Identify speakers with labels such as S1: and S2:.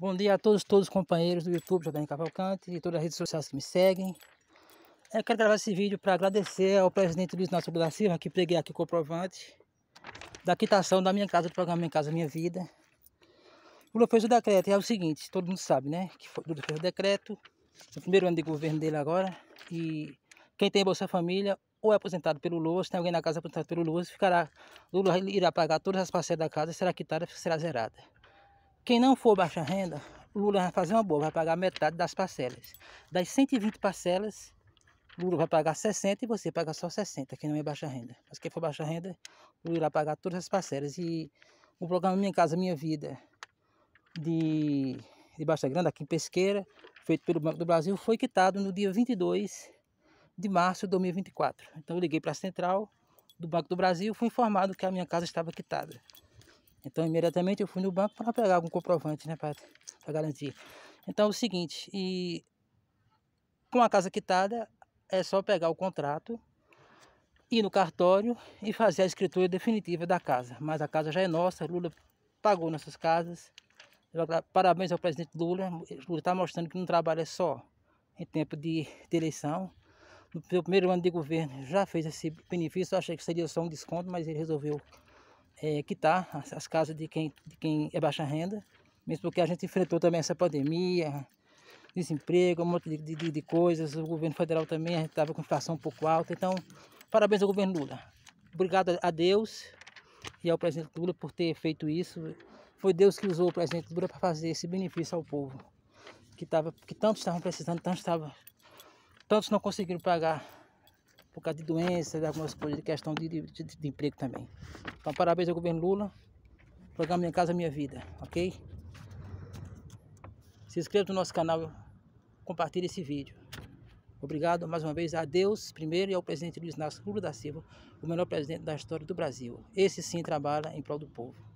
S1: Bom dia a todos, todos os companheiros do YouTube Jordão Cavalcante e todas as redes sociais que me seguem. Eu quero gravar esse vídeo para agradecer ao presidente Luiz Inácio da Silva, que preguei aqui o comprovante da quitação da minha casa, do programa Minha Casa Minha Vida. Lula fez o decreto, e é o seguinte, todo mundo sabe, né? Que foi, Lula fez o decreto, no primeiro ano de governo dele agora, e quem tem Bolsa Família ou é aposentado pelo Lula, se tem alguém na casa aposentado pelo Lula, ficará, Lula irá pagar todas as parcelas da casa, será quitada, será zerada. Quem não for baixa renda, Lula vai fazer uma boa, vai pagar metade das parcelas. Das 120 parcelas, Lula vai pagar 60 e você paga só 60, quem não é baixa renda. Mas quem for baixa renda, Lula vai pagar todas as parcelas. E o programa Minha Casa Minha Vida de, de Baixa Grande, aqui em Pesqueira, feito pelo Banco do Brasil, foi quitado no dia 22 de março de 2024. Então eu liguei para a central do Banco do Brasil e fui informado que a minha casa estava quitada. Então, imediatamente eu fui no banco para pegar algum comprovante, né, para garantir. Então, é o seguinte, e com a casa quitada, é só pegar o contrato, ir no cartório e fazer a escritura definitiva da casa. Mas a casa já é nossa, Lula pagou nossas casas. Parabéns ao presidente Lula. Lula está mostrando que não trabalha só em tempo de, de eleição. No primeiro ano de governo já fez esse benefício, eu achei que seria só um desconto, mas ele resolveu é, quitar as, as casas de quem, de quem é baixa renda, mesmo porque a gente enfrentou também essa pandemia, desemprego, um monte de, de, de coisas, o governo federal também estava com inflação um pouco alta, então parabéns ao governo Lula. Obrigado a Deus e ao presidente Lula por ter feito isso. Foi Deus que usou o presidente Lula para fazer esse benefício ao povo, que, tava, que tantos estavam precisando, tantos, tava, tantos não conseguiram pagar por causa de doenças, de algumas coisas, de questão de, de, de, emprego também. Então, parabéns ao governo Lula. Programa Minha Casa Minha Vida, ok? Se inscreva no nosso canal, compartilhe esse vídeo. Obrigado mais uma vez a Deus primeiro e ao presidente Luiz Inácio Lula da Silva, o melhor presidente da história do Brasil. Esse sim trabalha em prol do povo.